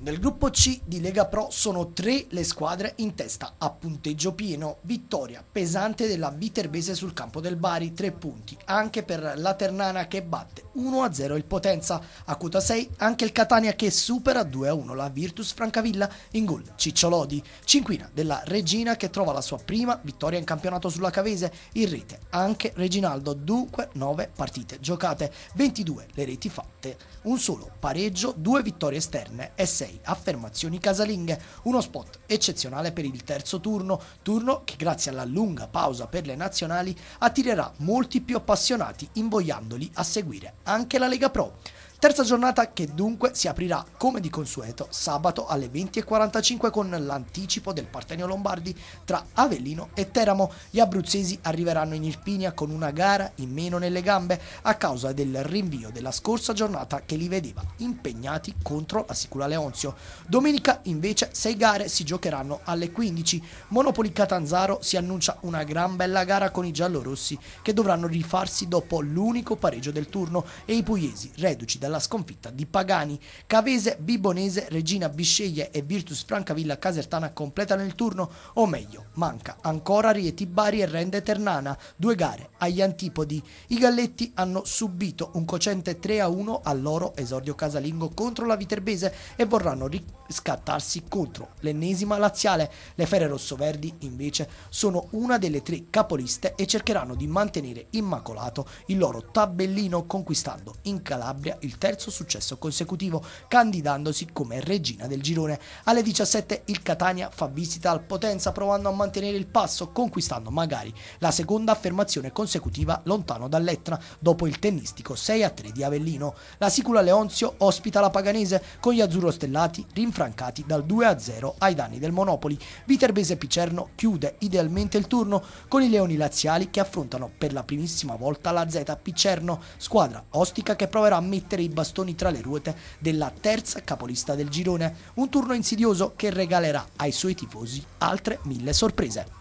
Nel gruppo C di Lega Pro sono tre le squadre in testa a punteggio pieno. Vittoria pesante della Viterbese sul campo del Bari, tre punti, anche per la Ternana che batte 1-0 il Potenza. A quota 6 anche il Catania che supera 2-1 la Virtus Francavilla in gol Cicciolodi. Cinquina della Regina che trova la sua prima vittoria in campionato sulla Cavese, in rete anche Reginaldo, dunque 9 partite giocate, 22 le reti fatte, un solo pareggio, due vittorie esterne e 6 26 affermazioni casalinghe, uno spot eccezionale per il terzo turno, turno che grazie alla lunga pausa per le nazionali attirerà molti più appassionati, invogliandoli a seguire anche la Lega Pro. Terza giornata che dunque si aprirà come di consueto sabato alle 20.45 con l'anticipo del Partenio Lombardi tra Avellino e Teramo. Gli abruzzesi arriveranno in Irpinia con una gara in meno nelle gambe a causa del rinvio della scorsa giornata che li vedeva impegnati contro la Sicula Leonzio. Domenica invece sei gare si giocheranno alle 15. Monopoli Catanzaro si annuncia una gran bella gara con i giallorossi che dovranno rifarsi dopo l'unico pareggio del turno e i pugliesi reduci da dalla sconfitta di Pagani. Cavese, Bibonese, Regina Bisceglie e Virtus Francavilla Casertana completano il turno, o meglio, manca ancora Rieti Bari e Rende Ternana, due gare agli antipodi. I galletti hanno subito un cocente 3-1 al loro esordio casalingo contro la Viterbese e vorranno riscattarsi contro l'ennesima laziale. Le Fere Rossoverdi invece sono una delle tre capoliste e cercheranno di mantenere immacolato il loro tabellino conquistando in Calabria il terzo successo consecutivo, candidandosi come regina del girone. Alle 17 il Catania fa visita al Potenza provando a mantenere il passo, conquistando magari la seconda affermazione consecutiva lontano dall'Etna dopo il tennistico 6-3 di Avellino. La Sicula Leonzio ospita la Paganese con gli azzurro stellati rinfrancati dal 2-0 ai danni del Monopoli. Viterbese Picerno chiude idealmente il turno con i Leoni Laziali che affrontano per la primissima volta la Z Picerno, squadra ostica che proverà a mettere dei bastoni tra le ruote della terza capolista del girone, un turno insidioso che regalerà ai suoi tifosi altre mille sorprese.